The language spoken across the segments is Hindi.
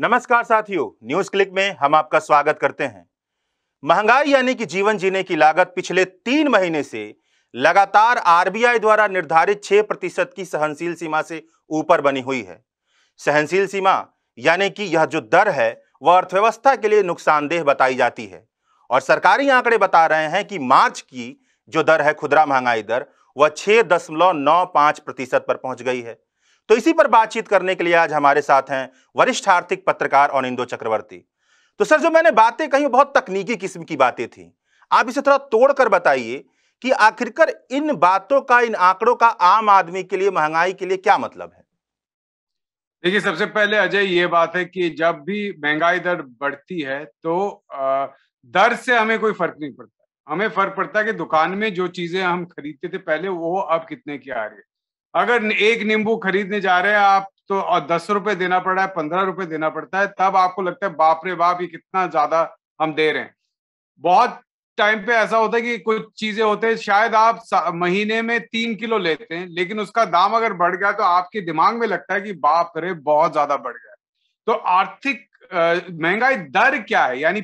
नमस्कार साथियों न्यूज क्लिक में हम आपका स्वागत करते हैं महंगाई यानी कि जीवन जीने की लागत पिछले तीन महीने से लगातार आरबीआई द्वारा निर्धारित छह प्रतिशत की सहनशील सीमा से ऊपर बनी हुई है सहनशील सीमा यानी कि यह जो दर है वह अर्थव्यवस्था के लिए नुकसानदेह बताई जाती है और सरकारी आंकड़े बता रहे हैं कि मार्च की जो दर है खुदरा महंगाई दर वह छह दशमलव नौ प्रतिशत पर पहुंच गई है तो इसी पर बातचीत करने के लिए आज हमारे साथ हैं वरिष्ठ आर्थिक पत्रकार और इंदो चक्रवर्ती तो सर जो मैंने बातें कही बहुत तकनीकी किस्म की बातें थी आप इसे थोड़ा तोड़कर बताइए कि आखिरकार इन बातों का इन आंकड़ों का आम आदमी के लिए महंगाई के लिए क्या मतलब है देखिए सबसे पहले अजय ये बात है कि जब भी महंगाई दर बढ़ती है तो दर से हमें कोई फर्क नहीं पड़ता हमें फर्क पड़ता है कि दुकान में जो चीजें हम खरीदते थे पहले वो अब कितने की आ रही है अगर एक नींबू खरीदने जा रहे हैं आप तो और दस रुपए देना पड़ रहा है पंद्रह रुपए देना पड़ता है तब आपको लगता है बाप रे बाप ये कितना ज्यादा हम दे रहे हैं बहुत टाइम पे ऐसा होता है कि कुछ चीजें होते हैं शायद आप महीने में तीन किलो लेते हैं लेकिन उसका दाम अगर बढ़ गया तो आपके दिमाग में लगता है कि बाप रे बहुत ज्यादा बढ़ गया तो आर्थिक महंगाई दर क्या है यानी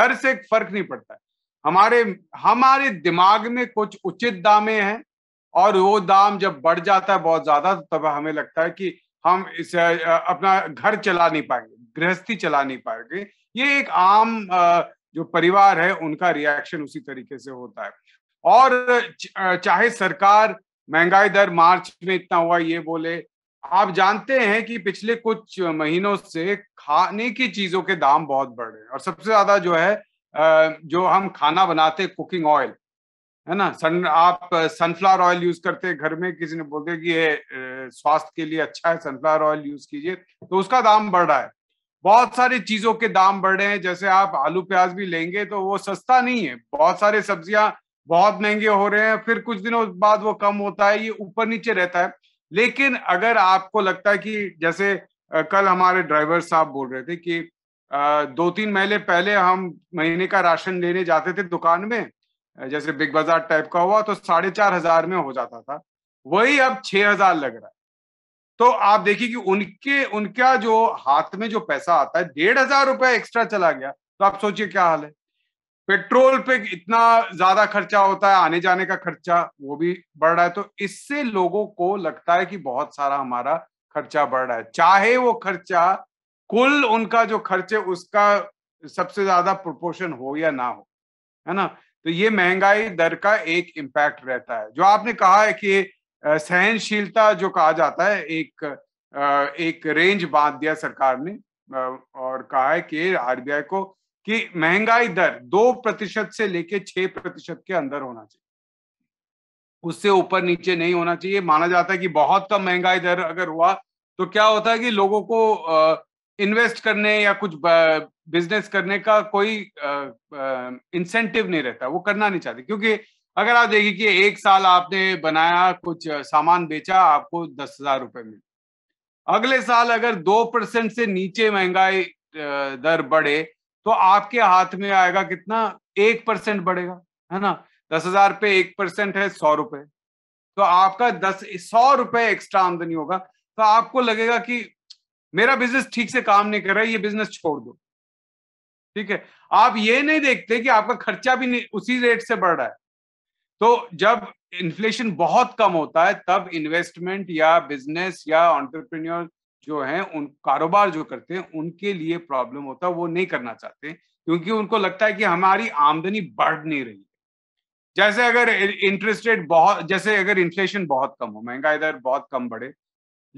दर से फर्क नहीं पड़ता हमारे हमारे दिमाग में कुछ उचित दामे हैं और वो दाम जब बढ़ जाता है बहुत ज्यादा तो तब हमें लगता है कि हम इस अपना घर चला नहीं पाएंगे गृहस्थी चला नहीं पाएंगे ये एक आम जो परिवार है उनका रिएक्शन उसी तरीके से होता है और चाहे सरकार महंगाई दर मार्च में इतना हुआ ये बोले आप जानते हैं कि पिछले कुछ महीनों से खाने की चीजों के दाम बहुत बढ़ रहे हैं और सबसे ज्यादा जो है जो हम खाना बनाते कुकिंग ऑयल है ना सन आप सनफ्लावर ऑयल यूज करते हैं घर में किसी ने बोलते कि ये स्वास्थ्य के लिए अच्छा है सनफ्लावर ऑयल यूज कीजिए तो उसका दाम बढ़ रहा है बहुत सारी चीजों के दाम बढ़े हैं जैसे आप आलू प्याज भी लेंगे तो वो सस्ता नहीं है बहुत सारे सब्जियां बहुत महंगे हो रहे हैं फिर कुछ दिनों बाद वो कम होता है ये ऊपर नीचे रहता है लेकिन अगर आपको लगता है कि जैसे कल हमारे ड्राइवर साहब बोल रहे थे कि दो तीन महीने पहले हम महीने का राशन लेने जाते थे दुकान में जैसे बिग बाजार टाइप का हुआ तो साढ़े चार हजार में हो जाता था वही अब छह हजार लग रहा है तो आप देखिए कि उनके उनका जो हाथ में जो पैसा आता है डेढ़ हजार रुपया एक्स्ट्रा चला गया तो आप सोचिए क्या हाल है पेट्रोल पे इतना ज्यादा खर्चा होता है आने जाने का खर्चा वो भी बढ़ रहा है तो इससे लोगों को लगता है कि बहुत सारा हमारा खर्चा बढ़ रहा है चाहे वो खर्चा कुल उनका जो खर्च है उसका सबसे ज्यादा प्रोपोर्शन हो या ना हो है ना तो ये महंगाई दर का एक इम्पैक्ट रहता है जो आपने कहा है कि सहनशीलता जो कहा जाता है एक एक रेंज बांध दिया सरकार ने और कहा है कि आरबीआई को कि महंगाई दर दो प्रतिशत से लेके छह प्रतिशत के अंदर होना चाहिए उससे ऊपर नीचे नहीं होना चाहिए माना जाता है कि बहुत कम महंगाई दर अगर हुआ तो क्या होता है कि लोगों को इन्वेस्ट करने या कुछ बिजनेस करने का कोई इंसेंटिव नहीं रहता वो करना नहीं चाहते क्योंकि अगर आप देखिए कि एक साल आपने बनाया कुछ सामान बेचा आपको दस हजार रुपए में अगले साल अगर दो परसेंट से नीचे महंगाई दर बढ़े तो आपके हाथ में आएगा कितना एक परसेंट बढ़ेगा है ना दस हजार पे एक परसेंट है सौ रुपए तो आपका दस सौ रुपए एक्स्ट्रा आमदनी होगा तो आपको लगेगा कि मेरा बिजनेस ठीक से काम नहीं कर रहा है ये बिजनेस छोड़ दो ठीक है आप ये नहीं देखते कि आपका खर्चा भी उसी रेट से बढ़ रहा है तो जब इन्फ्लेशन बहुत कम होता है तब इन्वेस्टमेंट या बिजनेस या ऑन्टरप्रेन्योर जो है उन कारोबार जो करते हैं उनके लिए प्रॉब्लम होता है वो नहीं करना चाहते क्योंकि उनको लगता है कि हमारी आमदनी बढ़ नहीं रही जैसे अगर इंटरेस्ट रेट बहुत जैसे अगर इन्फ्लेशन बहुत कम हो महंगाई दर बहुत कम बढ़े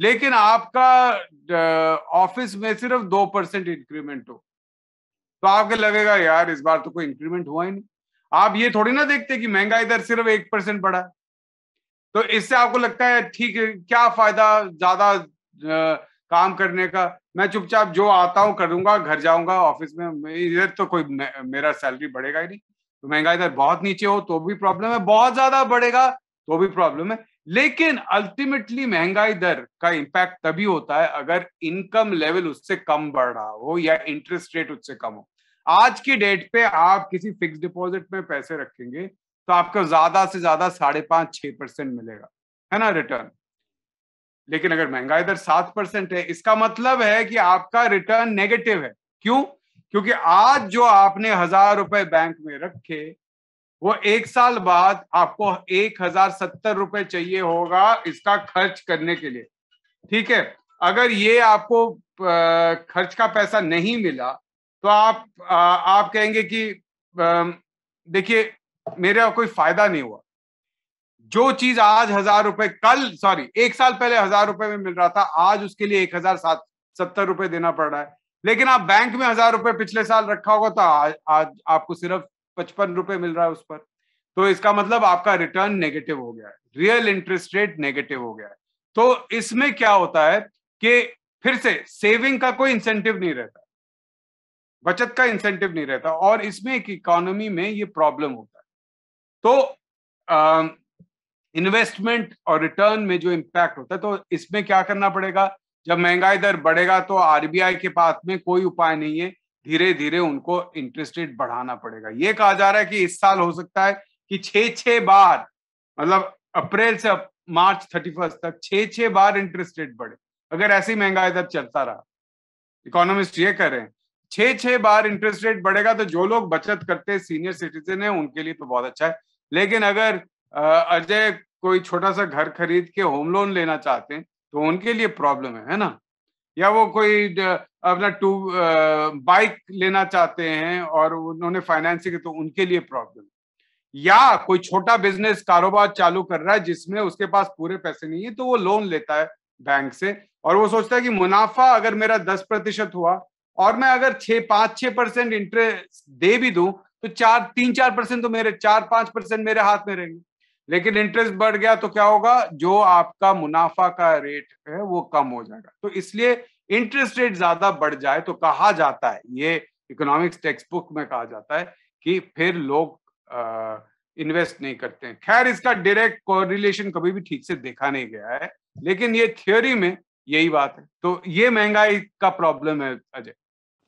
लेकिन आपका ऑफिस में सिर्फ दो परसेंट इंक्रीमेंट हो तो आपको लगेगा यार इस बार तो कोई इंक्रीमेंट हुआ ही नहीं आप ये थोड़ी ना देखते कि महंगाई दर सिर्फ एक परसेंट बढ़ा तो इससे आपको लगता है ठीक है क्या फायदा ज्यादा काम करने का मैं चुपचाप जो आता हूं करूंगा घर जाऊंगा ऑफिस में इधर तो कोई मेरा सैलरी बढ़ेगा ही नहीं तो महंगाई दर बहुत नीचे हो तो भी प्रॉब्लम है बहुत ज्यादा बढ़ेगा तो भी प्रॉब्लम है लेकिन अल्टीमेटली महंगाई दर का इम्पैक्ट तभी होता है अगर इनकम लेवल उससे कम बढ़ रहा हो या इंटरेस्ट रेट उससे कम हो आज की डेट पे आप किसी फिक्स डिपॉजिट में पैसे रखेंगे तो आपको ज्यादा से ज्यादा साढ़े पांच छह परसेंट मिलेगा है ना रिटर्न लेकिन अगर महंगाई दर सात परसेंट है इसका मतलब है कि आपका रिटर्न नेगेटिव है क्यों क्योंकि आज जो आपने हजार रुपए बैंक में रखे वो एक साल बाद आपको एक हजार सत्तर रुपए चाहिए होगा इसका खर्च करने के लिए ठीक है अगर ये आपको खर्च का पैसा नहीं मिला तो आप आप कहेंगे कि देखिए मेरा कोई फायदा नहीं हुआ जो चीज आज हजार रुपए कल सॉरी एक साल पहले हजार रुपए में मिल रहा था आज उसके लिए एक हजार सात सत्तर रुपए देना पड़ रहा है लेकिन आप बैंक में हजार रुपए पिछले साल रखा होगा तो आज, आज आपको सिर्फ पचपन रुपए मिल रहा है उस पर तो इसका मतलब आपका रिटर्न नेगेटिव हो गया है रियल इंटरेस्ट रेट नेगेटिव हो गया है तो इसमें क्या होता है कि फिर से सेविंग का कोई इंसेंटिव नहीं रहता बचत का इंसेंटिव नहीं रहता और इसमें एक इकोनॉमी में ये प्रॉब्लम होता है तो इन्वेस्टमेंट और रिटर्न में जो इम्पैक्ट होता है तो इसमें क्या करना पड़ेगा जब महंगाई दर बढ़ेगा तो आरबीआई के पास में कोई उपाय नहीं है धीरे धीरे उनको इंटरेस्ट रेट बढ़ाना पड़ेगा ये कहा जा रहा है कि इस साल हो सकता है कि छह छह बार मतलब अप्रैल से मार्च थर्टी फर्स्ट तक छह छह बार इंटरेस्ट रेट बढ़े अगर ऐसी महंगाई दर चलता रहा इकोनॉमिस्ट ये कर रहे हैं छह छह बार इंटरेस्ट रेट बढ़ेगा तो जो लोग बचत करते हैं सीनियर सिटीजन है उनके लिए तो बहुत अच्छा है लेकिन अगर अजय कोई छोटा सा घर खरीद के होम लोन लेना चाहते हैं तो उनके लिए प्रॉब्लम है है ना या वो कोई अपना टू बाइक लेना चाहते हैं और उन्होंने फाइनेंसिंग तो उनके लिए प्रॉब्लम या कोई छोटा बिजनेस कारोबार चालू कर रहा है जिसमें उसके पास पूरे पैसे नहीं है तो वो लोन लेता है बैंक से और वो सोचता है कि मुनाफा अगर मेरा दस प्रतिशत हुआ और मैं अगर छह पांच छह परसेंट इंटरेस्ट दे भी दू तो चार तीन चार परसेंट तो मेरे चार पांच परसेंट मेरे हाथ में रहेंगे लेकिन इंटरेस्ट बढ़ गया तो क्या होगा जो आपका मुनाफा का रेट है वो कम हो जाएगा तो इसलिए इंटरेस्ट रेट ज्यादा बढ़ जाए तो कहा जाता है ये इकोनॉमिक्स टेक्स्ट बुक में कहा जाता है कि फिर लोग इन्वेस्ट नहीं करते हैं खैर इसका डायरेक्ट कोरिलेशन कभी भी ठीक से देखा नहीं गया है लेकिन ये थ्योरी में यही बात है तो ये महंगाई का प्रॉब्लम है अजय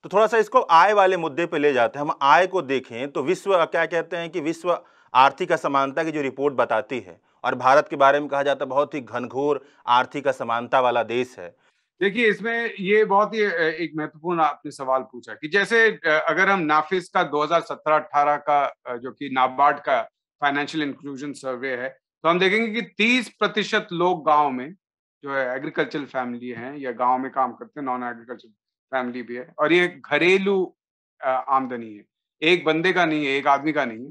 तो थोड़ा सा इसको आय वाले मुद्दे पे ले जाते हैं हम आय को देखें तो विश्व क्या कहते हैं कि विश्व आर्थिक असमानता की जो रिपोर्ट बताती है और भारत के बारे में कहा जाता है बहुत ही घनघोर आर्थिक असमानता वाला देश है देखिए इसमें ये बहुत ही एक महत्वपूर्ण आपने सवाल पूछा कि जैसे अगर हम नाफिस का 2017-18 का जो कि नाबार्ड का फाइनेंशियल इंक्लूजन सर्वे है तो हम देखेंगे कि 30 प्रतिशत लोग गांव में जो है एग्रीकल्चर फैमिली हैं या गांव में काम करते हैं नॉन एग्रीकल्चर फैमिली भी है और ये घरेलू आमदनी है एक बंदे का नहीं है एक आदमी का नहीं है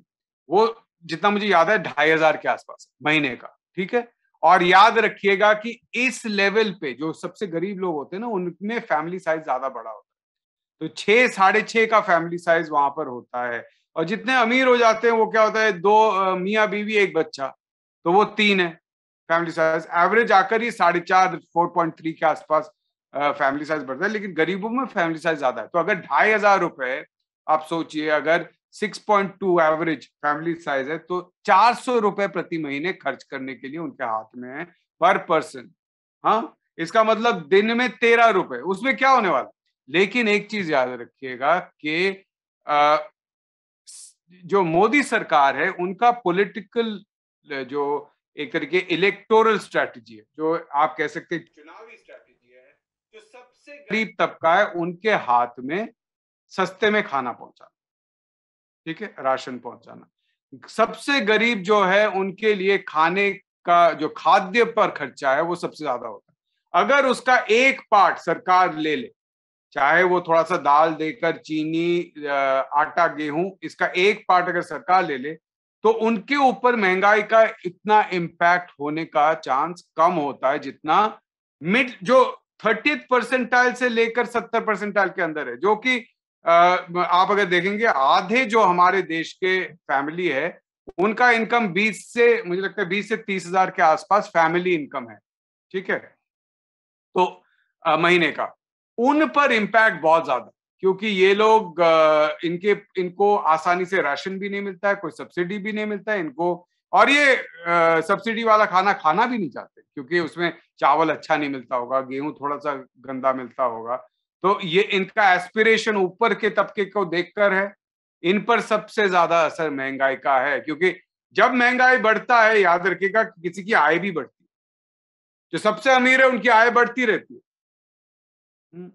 वो जितना मुझे याद है ढाई हजार के आसपास महीने का ठीक है और याद रखिएगा कि इस लेवल पे जो सबसे गरीब लोग होते हैं ना उनमें फैमिली साइज ज्यादा बड़ा होता है तो छह साढ़े छह का फैमिली साइज वहां पर होता है और जितने अमीर हो जाते हैं वो क्या होता है दो मियाँ बीवी एक बच्चा तो वो तीन है फैमिली साइज एवरेज आकर ये साढ़े चार फोर पॉइंट थ्री के आसपास फैमिली साइज बढ़ता है लेकिन गरीबों में फैमिली साइज ज्यादा है तो अगर ढाई हजार रुपए आप सोचिए अगर 6.2 एवरेज फैमिली साइज है तो चार सौ रुपए प्रति महीने खर्च करने के लिए उनके हाथ में है पर पर्सन हाँ इसका मतलब दिन में तेरह रुपए उसमें क्या होने वाला लेकिन एक चीज याद रखिएगा कि जो मोदी सरकार है उनका पॉलिटिकल जो एक तरीके इलेक्टोरल स्ट्रेटजी है जो आप कह सकते हैं चुनावी स्ट्रेटजी है जो सबसे गरीब तबका है उनके हाथ में सस्ते में खाना पहुंचा ठीक है राशन पहुंचाना सबसे गरीब जो है उनके लिए खाने का जो खाद्य पर खर्चा है वो सबसे ज्यादा होता है अगर उसका एक पार्ट सरकार ले ले चाहे वो थोड़ा सा दाल देकर चीनी आटा गेहूं इसका एक पार्ट अगर सरकार ले ले तो उनके ऊपर महंगाई का इतना इम्पैक्ट होने का चांस कम होता है जितना मिड जो थर्टी परसेंटाइल से लेकर सत्तर परसेंटाइल के अंदर है जो कि आप अगर देखेंगे आधे जो हमारे देश के फैमिली है उनका इनकम 20 से मुझे लगता है 20 से 30 हजार के आसपास फैमिली इनकम है ठीक है तो आ, महीने का उन पर इम्पैक्ट बहुत ज्यादा क्योंकि ये लोग आ, इनके इनको आसानी से राशन भी नहीं मिलता है कोई सब्सिडी भी नहीं मिलता है इनको और ये सब्सिडी वाला खाना खाना भी नहीं चाहते क्योंकि उसमें चावल अच्छा नहीं मिलता होगा गेहूं थोड़ा सा गंदा मिलता होगा तो ये इनका एस्पिरेशन ऊपर के तबके को देखकर है इन पर सबसे ज्यादा असर महंगाई का है क्योंकि जब महंगाई बढ़ता है याद रखिएगा कि किसी की आय भी बढ़ती है जो सबसे अमीर है उनकी आय बढ़ती रहती है हम्म,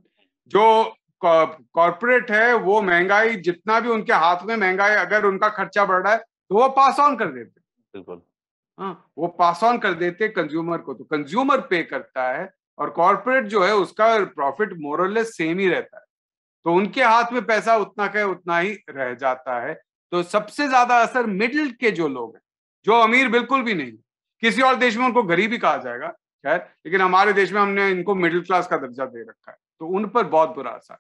जो कॉरपोरेट है वो महंगाई जितना भी उनके हाथ में महंगाई अगर उनका खर्चा बढ़ रहा है तो वो पास ऑन कर देते बिल्कुल हाँ वो पास ऑन कर देते कंज्यूमर को तो कंज्यूमर पे करता है और कॉरपोरेट जो है उसका प्रॉफिट मोरलेस सेम ही रहता है तो उनके हाथ में पैसा उतना का उतना ही रह जाता है तो सबसे ज्यादा असर मिडिल के जो लोग हैं जो अमीर बिल्कुल भी नहीं किसी और देश में उनको गरीब ही कहा जाएगा खैर लेकिन हमारे देश में हमने इनको मिडिल क्लास का दर्जा दे रखा है तो उन पर बहुत बुरा असर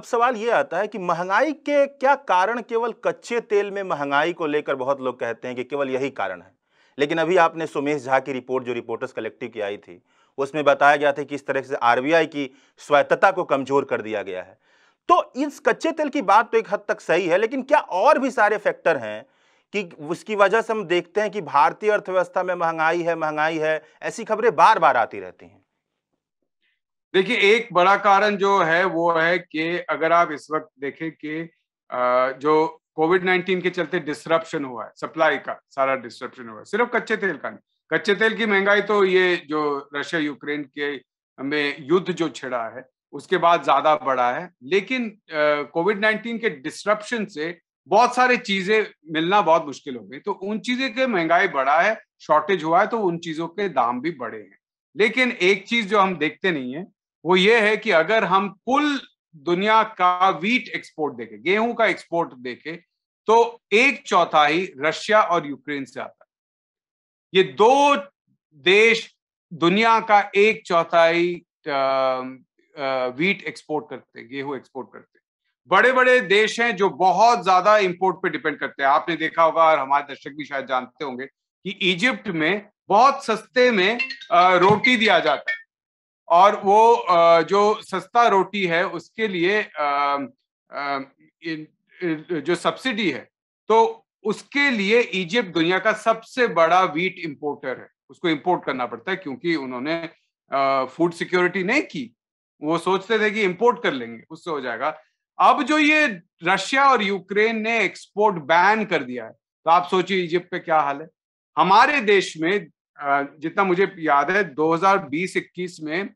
अब सवाल ये आता है कि महंगाई के क्या कारण केवल कच्चे तेल में महंगाई को लेकर बहुत लोग कहते हैं कि केवल यही कारण है लेकिन अभी आपने सुमेश झा की रिपोर्ट जो रिपोर्टर्स कलेक्टिव की आई थी उसमें बताया गया था कि इस तरह से आरबीआई की स्वायत्तता को कमजोर कर दिया गया है तो इस कच्चे तेल की बात तो एक हद तक सही है लेकिन क्या और भी सारे फैक्टर हैं कि उसकी वजह से हम देखते हैं कि भारतीय अर्थव्यवस्था में महंगाई है महंगाई है ऐसी खबरें बार बार आती रहती हैं देखिए एक बड़ा कारण जो है वो है कि अगर आप इस वक्त देखें कि जो कोविड नाइन्टीन के चलते डिस्ट्रप्शन हुआ है सप्लाई का सारा डिस्ट्रप्शन हुआ है सिर्फ कच्चे तेल का नहीं कच्चे तेल की महंगाई तो ये जो रशिया यूक्रेन के में युद्ध जो छिड़ा है उसके बाद ज्यादा बढ़ा है लेकिन कोविड नाइन्टीन के डिस्ट्रप्शन से बहुत सारे चीजें मिलना बहुत मुश्किल हो गई तो उन चीजें के महंगाई बढ़ा है शॉर्टेज हुआ है तो उन चीजों के दाम भी बढ़े हैं लेकिन एक चीज जो हम देखते नहीं है वो ये है कि अगर हम कुल दुनिया का वीट एक्सपोर्ट देखें गेहूं का एक्सपोर्ट देखें तो एक चौथाई रशिया और यूक्रेन से आता है ये दो देश दुनिया का एक चौथाई वीट एक्सपोर्ट करते हैं गेहूं एक्सपोर्ट करते हैं बड़े बड़े देश हैं जो बहुत ज्यादा इंपोर्ट पे डिपेंड करते हैं आपने देखा होगा और हमारे दर्शक भी शायद जानते होंगे कि इजिप्ट में बहुत सस्ते में रोटी दिया जाता है और वो जो सस्ता रोटी है उसके लिए जो सब्सिडी है तो उसके लिए इजिप्ट दुनिया का सबसे बड़ा वीट इंपोर्टर है उसको इंपोर्ट करना पड़ता है क्योंकि उन्होंने फूड सिक्योरिटी नहीं की वो सोचते थे कि इंपोर्ट कर लेंगे उससे हो जाएगा अब जो ये रशिया और यूक्रेन ने एक्सपोर्ट बैन कर दिया है तो आप सोचिए इजिप्ट पे क्या हाल है हमारे देश में जितना मुझे याद है 2020-21 में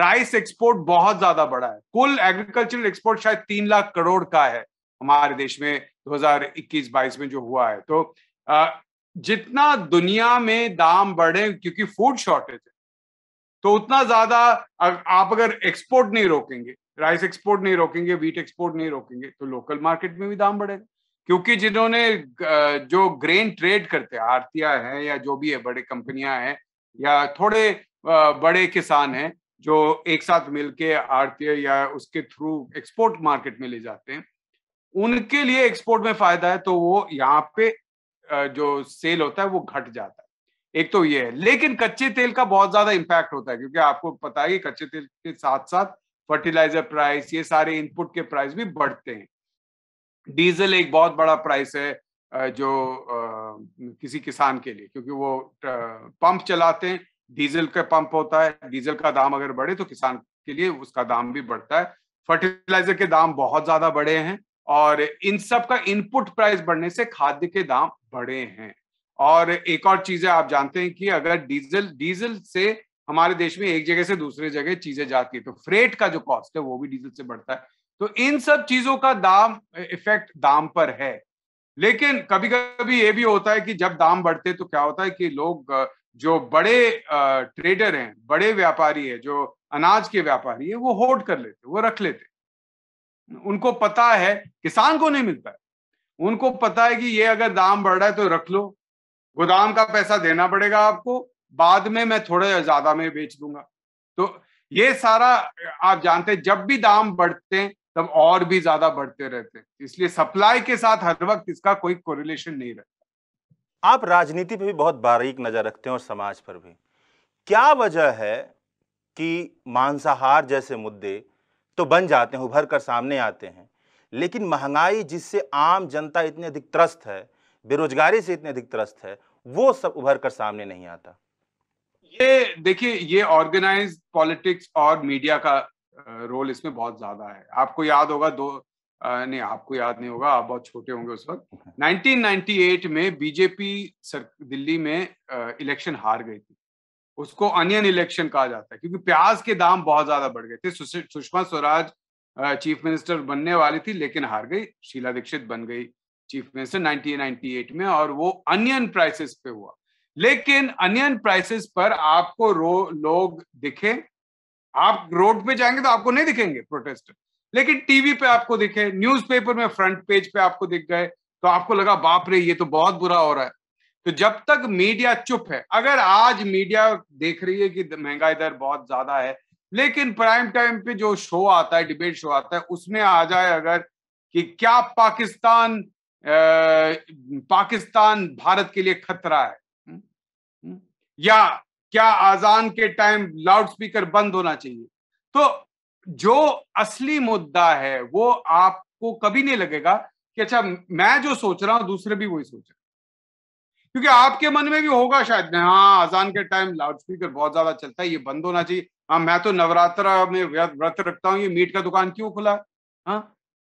राइस एक्सपोर्ट बहुत ज्यादा बड़ा है कुल एग्रीकल्चरल एक्सपोर्ट शायद तीन लाख करोड़ का है हमारे देश में 2021-22 में जो हुआ है तो जितना दुनिया में दाम बढ़े क्योंकि फूड शॉर्टेज है तो उतना ज्यादा आप अगर एक्सपोर्ट नहीं रोकेंगे राइस एक्सपोर्ट नहीं रोकेंगे वीट एक्सपोर्ट नहीं रोकेंगे तो लोकल मार्केट में भी दाम बढ़ेगा क्योंकि जिन्होंने जो ग्रेन ट्रेड करते हैं आरतिया है या जो भी है बड़े कंपनियां हैं या थोड़े बड़े किसान हैं जो एक साथ मिलके आरतीय या उसके थ्रू एक्सपोर्ट मार्केट में ले जाते हैं उनके लिए एक्सपोर्ट में फायदा है तो वो यहाँ पे जो सेल होता है वो घट जाता है एक तो ये है लेकिन कच्चे तेल का बहुत ज्यादा इम्पैक्ट होता है क्योंकि आपको पता है कि कच्चे तेल के साथ साथ फर्टिलाइजर प्राइस ये सारे इनपुट के प्राइस भी बढ़ते हैं डीजल एक बहुत बड़ा प्राइस है जो किसी किसान के लिए क्योंकि वो पंप चलाते हैं डीजल का पंप होता है डीजल का दाम अगर बढ़े तो किसान के लिए उसका दाम भी बढ़ता है फर्टिलाइजर के दाम बहुत ज्यादा बढ़े हैं और इन सब का इनपुट प्राइस बढ़ने से खाद्य के दाम बढ़े हैं और एक और चीज है आप जानते हैं कि अगर डीजल डीजल से हमारे देश में एक जगह से दूसरे जगह चीजें जाती है तो फ्रेट का जो कॉस्ट है वो भी डीजल से बढ़ता है तो इन सब चीजों का दाम इफेक्ट दाम पर है लेकिन कभी कभी ये भी होता है कि जब दाम बढ़ते तो क्या होता है कि लोग जो बड़े ट्रेडर हैं बड़े व्यापारी है जो अनाज के व्यापारी है वो होल्ड कर लेते वो रख लेते उनको पता है किसान को नहीं मिलता है उनको पता है कि ये अगर दाम बढ़ रहा है तो रख लो गोदाम का पैसा देना पड़ेगा आपको बाद में मैं थोड़ा ज्यादा में बेच दूंगा तो ये सारा आप जानते हैं जब भी दाम बढ़ते हैं तब और भी ज्यादा बढ़ते रहते हैं इसलिए सप्लाई के साथ हर वक्त इसका कोई कोरिलेशन नहीं रहता आप राजनीति पर भी बहुत बारीक नजर रखते हैं और समाज पर भी क्या वजह है कि मांसाहार जैसे मुद्दे तो बन जाते हैं उभर कर सामने आते हैं लेकिन महंगाई जिससे आम जनता इतने अधिक त्रस्त है बेरोजगारी से इतने अधिक त्रस्त है वो सब उभर कर सामने नहीं आता ये देखिए ये ऑर्गेनाइज पॉलिटिक्स और मीडिया का रोल इसमें बहुत ज्यादा है आपको याद होगा दो नहीं आपको याद नहीं होगा आप बहुत छोटे होंगे उस वक्त 1998 में बीजेपी सर दिल्ली में इलेक्शन हार गई थी उसको अनियन इलेक्शन कहा जाता है क्योंकि प्याज के दाम बहुत ज्यादा बढ़ गए थे सुषमा स्वराज चीफ मिनिस्टर बनने वाली थी लेकिन हार गई शीला दीक्षित बन गई चीफ मिनिस्टर 1998 में और वो अनियन प्राइसेस पे हुआ लेकिन अनियन प्राइसेस पर आपको लोग दिखे आप रोड पे जाएंगे तो आपको नहीं दिखेंगे प्रोटेस्टर लेकिन टीवी पे आपको दिखे न्यूज़पेपर में फ्रंट पेज पे आपको दिख गए तो आपको लगा बाप रे ये तो बहुत बुरा हो रहा है तो जब तक मीडिया चुप है अगर आज मीडिया देख रही है कि महंगाई दर बहुत ज्यादा है लेकिन प्राइम टाइम पे जो शो आता है डिबेट शो आता है उसमें आ जाए अगर कि क्या पाकिस्तान आ, पाकिस्तान भारत के लिए खतरा है हम्म, हम्म, या क्या आजान के टाइम लाउड स्पीकर बंद होना चाहिए तो जो असली मुद्दा है वो आपको कभी नहीं लगेगा कि अच्छा मैं जो सोच रहा हूं दूसरे भी वही सोच रहे क्योंकि आपके मन में भी होगा शायद हाँ अजान के टाइम लाउड स्पीकर बहुत ज्यादा चलता है ये बंद होना चाहिए हाँ मैं तो नवरात्र में व्रत रखता हूँ ये मीट का दुकान क्यों खुला है हाँ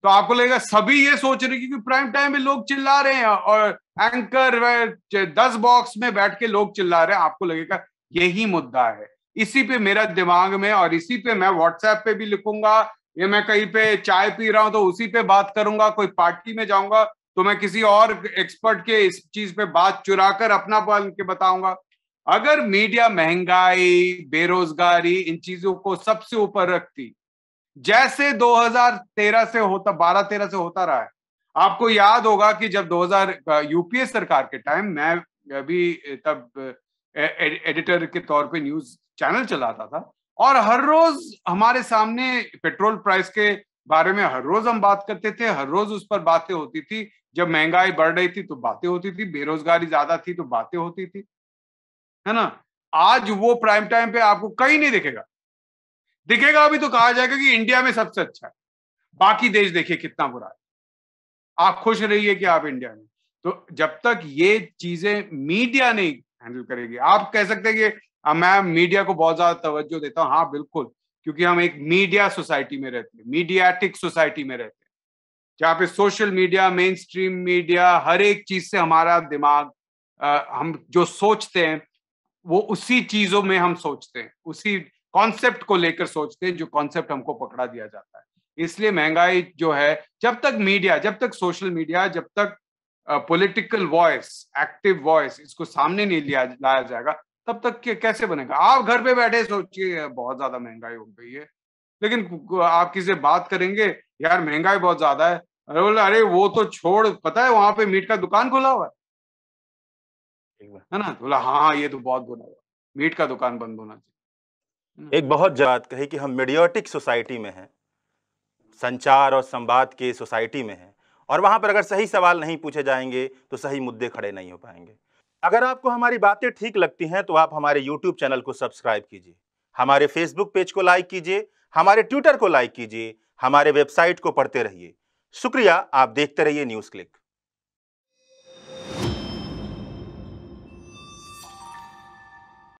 तो आपको लगेगा सभी ये सोच रहे क्योंकि प्राइम टाइम में लोग चिल्ला रहे हैं और एंकर दस बॉक्स में बैठ के लोग चिल्ला रहे हैं आपको लगेगा यही मुद्दा है इसी पे मेरा दिमाग में और इसी पे मैं व्हाट्सएप पे भी लिखूंगा ये मैं कहीं पे चाय पी रहा हूं तो उसी पे बात करूंगा कोई पार्टी में जाऊंगा तो मैं किसी और एक्सपर्ट के इस चीज पे बात चुरा कर अपना बन के बताऊंगा अगर मीडिया महंगाई बेरोजगारी इन चीजों को सबसे ऊपर रखती जैसे 2013 से होता 12 13 से होता रहा है आपको याद होगा कि जब 2000 यूपीए सरकार के टाइम मैं अभी तब एडिटर के तौर पे न्यूज चैनल चलाता था और हर रोज हमारे सामने पेट्रोल प्राइस के बारे में हर रोज हम बात करते थे हर रोज उस पर बातें होती थी जब महंगाई बढ़ रही थी तो बातें होती थी बेरोजगारी ज्यादा थी तो बातें होती थी है ना आज वो प्राइम टाइम पे आपको कहीं नहीं दिखेगा दिखेगा अभी तो कहा जाएगा कि इंडिया में सबसे अच्छा है बाकी देश देखिए कितना बुरा है आप खुश रहिए कि आप इंडिया में तो जब तक ये चीजें मीडिया नहीं हैंडल करेगी आप कह सकते हैं कि हाँ, मैं मीडिया को बहुत ज्यादा तवज्जो देता हूं हाँ बिल्कुल क्योंकि हम एक मीडिया सोसाइटी में रहते हैं मीडियाटिक सोसाइटी में रहते हैं जहाँ पे social media mainstream media हर एक चीज से हमारा दिमाग आ, हम जो सोचते हैं वो उसी चीजों में हम सोचते हैं उसी कॉन्सेप्ट को लेकर सोचते हैं जो कॉन्सेप्ट हमको पकड़ा दिया जाता है इसलिए महंगाई जो है जब तक मीडिया जब तक सोशल मीडिया जब तक पॉलिटिकल वॉइस एक्टिव वॉइस इसको सामने नहीं लिया लाया जाएगा तब तक कैसे बनेगा आप घर पे बैठे सोचिए बहुत ज्यादा महंगाई हो गई है लेकिन आप किसी बात करेंगे यार महंगाई बहुत ज्यादा है अरे बोला अरे वो तो छोड़ पता है वहां पे मीट का दुकान खुला हुआ है है ना तो बोला हाँ, हाँ ये तो बहुत बुरा हुआ मीट का दुकान बंद होना चाहिए एक बहुत बात कही कि हम मीडियोटिक सोसाइटी में हैं संचार और संवाद के सोसाइटी में हैं और वहां पर अगर सही सवाल नहीं पूछे जाएंगे तो सही मुद्दे खड़े नहीं हो पाएंगे अगर आपको हमारी बातें ठीक लगती हैं तो आप हमारे यूट्यूब चैनल को सब्सक्राइब कीजिए हमारे फेसबुक पेज को लाइक कीजिए हमारे ट्विटर को लाइक कीजिए हमारे वेबसाइट को पढ़ते रहिए शुक्रिया आप देखते रहिए न्यूज़ क्लिक